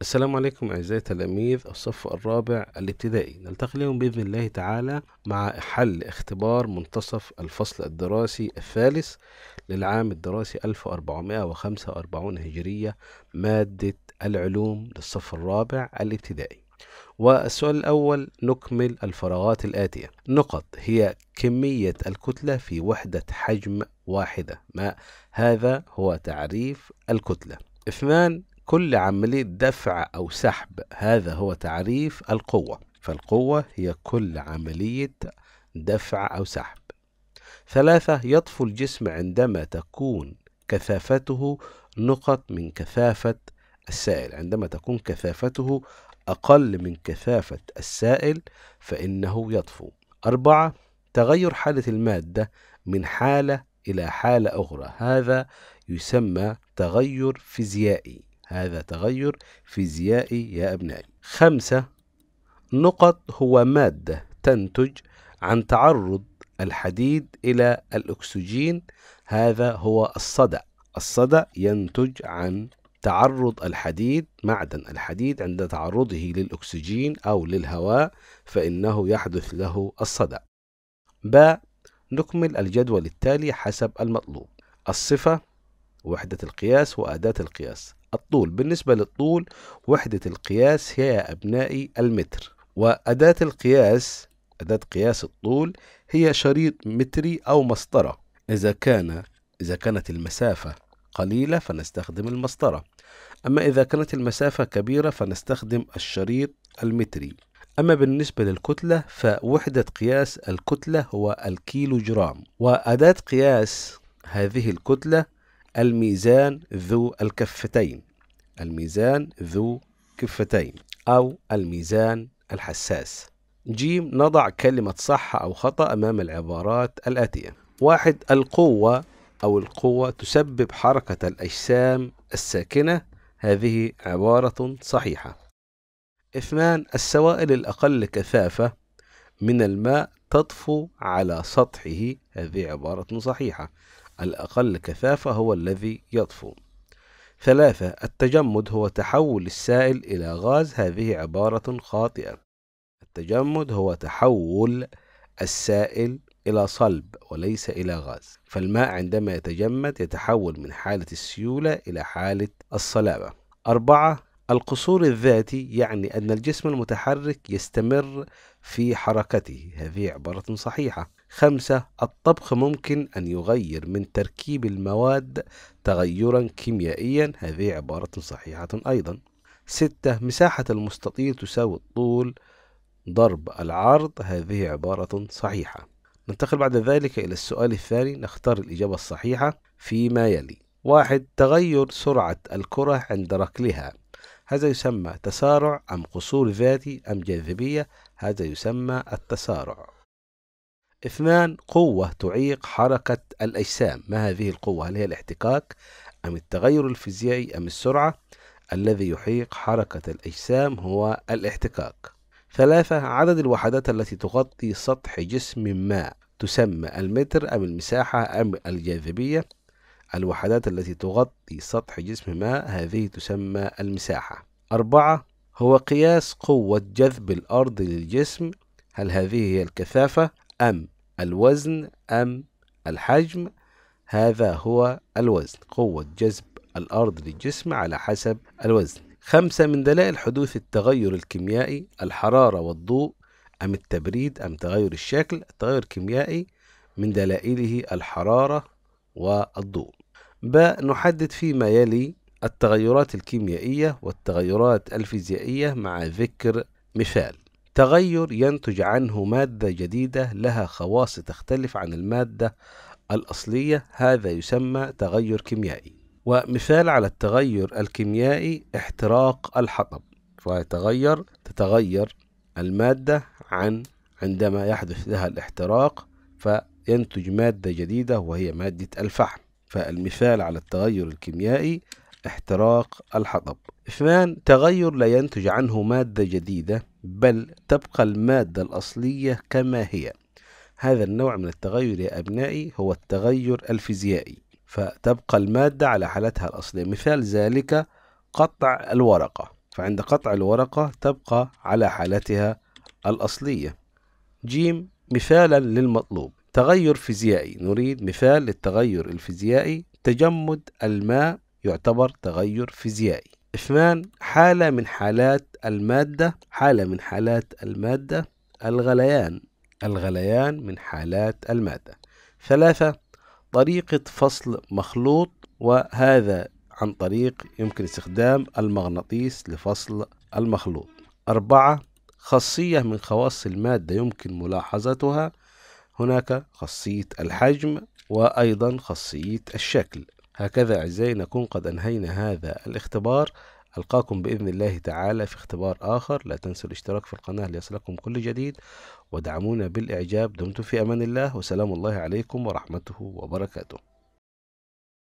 السلام عليكم أعزائي تلاميذ الصف الرابع الابتدائي نلتقي اليوم بإذن الله تعالى مع حل اختبار منتصف الفصل الدراسي الثالث للعام الدراسي 1445 هجرية مادة العلوم للصف الرابع الابتدائي والسؤال الأول نكمل الفراغات الآتية نقط هي كمية الكتلة في وحدة حجم واحدة ما هذا هو تعريف الكتلة اثنان كل عملية دفع أو سحب هذا هو تعريف القوة فالقوة هي كل عملية دفع أو سحب ثلاثة يطفو الجسم عندما تكون كثافته نقط من كثافة السائل عندما تكون كثافته أقل من كثافة السائل فإنه يطفو أربعة تغير حالة المادة من حالة إلى حالة أخرى هذا يسمى تغير فيزيائي هذا تغير فيزيائي يا أبنائي خمسة نقط هو مادة تنتج عن تعرض الحديد إلى الأكسجين هذا هو الصدأ الصدأ ينتج عن تعرض الحديد معدن الحديد عند تعرضه للأكسجين أو للهواء فإنه يحدث له الصدأ ب نكمل الجدول التالي حسب المطلوب الصفة وحدة القياس وأداة القياس الطول بالنسبة للطول وحدة القياس هي يا أبنائي المتر وأداة القياس أداة قياس الطول هي شريط متري أو مسطرة إذا كان إذا كانت المسافة قليلة فنستخدم المسطرة أما إذا كانت المسافة كبيرة فنستخدم الشريط المتري أما بالنسبة للكتلة فوحدة قياس الكتلة هو الكيلو جرام وأداة قياس هذه الكتلة الميزان ذو الكفتين الميزان ذو كفتين أو الميزان الحساس جيم نضع كلمة صح أو خطأ أمام العبارات الآتية واحد القوة أو القوة تسبب حركة الأجسام الساكنة هذه عبارة صحيحة اثنان السوائل الأقل كثافة من الماء تطفو على سطحه هذه عبارة صحيحة الأقل كثافة هو الذي يطفو ثلاثة التجمد هو تحول السائل إلى غاز هذه عبارة خاطئة التجمد هو تحول السائل إلى صلب وليس إلى غاز فالماء عندما يتجمد يتحول من حالة السيولة إلى حالة الصلابة أربعة القصور الذاتي يعني أن الجسم المتحرك يستمر في حركته هذه عبارة صحيحة خمسة الطبخ ممكن أن يغير من تركيب المواد تغيرا كيميائيا هذه عبارة صحيحة أيضا ستة مساحة المستطيل تساوي الطول ضرب العرض هذه عبارة صحيحة ننتقل بعد ذلك إلى السؤال الثاني نختار الإجابة الصحيحة فيما يلي واحد تغير سرعة الكرة عند ركلها هذا يسمى تسارع أم قصور ذاتي أم جاذبية هذا يسمى التسارع اثنان قوة تعيق حركة الأجسام ما هذه القوة هل هي الاحتكاك أم التغير الفيزيائي أم السرعة الذي يحيق حركة الأجسام هو الاحتكاك ثلاثة عدد الوحدات التي تغطي سطح جسم ما تسمى المتر أم المساحة أم الجاذبية الوحدات التي تغطي سطح جسم ما هذه تسمى المساحة أربعة هو قياس قوة جذب الأرض للجسم هل هذه هي الكثافة أم الوزن أم الحجم هذا هو الوزن قوة جذب الأرض للجسم على حسب الوزن خمسة من دلائل حدوث التغير الكيميائي الحرارة والضوء أم التبريد أم تغير الشكل التغير الكيميائي من دلائله الحرارة والضوء ب نحدد فيما يلي التغيرات الكيميائية والتغيرات الفيزيائية مع ذكر مثال تغير ينتج عنه مادة جديدة لها خواص تختلف عن المادة الأصلية هذا يسمى تغير كيميائي ومثال على التغير الكيميائي احتراق الحطب فيتغير تتغير المادة عن عندما يحدث لها الاحتراق فينتج مادة جديدة وهي مادة الفحم فالمثال على التغير الكيميائي احتراق الحطب اثنان تغير لا ينتج عنه مادة جديدة بل تبقى المادة الأصلية كما هي هذا النوع من التغير يا أبنائي هو التغير الفيزيائي فتبقى المادة على حالتها الأصلية مثال ذلك قطع الورقة فعند قطع الورقة تبقى على حالتها الأصلية جيم مثالا للمطلوب تغير فيزيائي نريد مثال للتغير الفيزيائي تجمد الماء يعتبر تغير فيزيائي اثنان حالة من حالات المادة حالة من حالات المادة الغليان الغليان من حالات المادة ثلاثة طريقة فصل مخلوط وهذا عن طريق يمكن استخدام المغناطيس لفصل المخلوط أربعة خاصية من خواص المادة يمكن ملاحظتها هناك خاصية الحجم وأيضا خاصية الشكل هكذا أعزائي نكون قد أنهينا هذا الاختبار ألقاكم بإذن الله تعالى في اختبار آخر لا تنسوا الاشتراك في القناة ليصلكم كل جديد ودعمونا بالإعجاب دمتم في أمان الله وسلام الله عليكم ورحمته وبركاته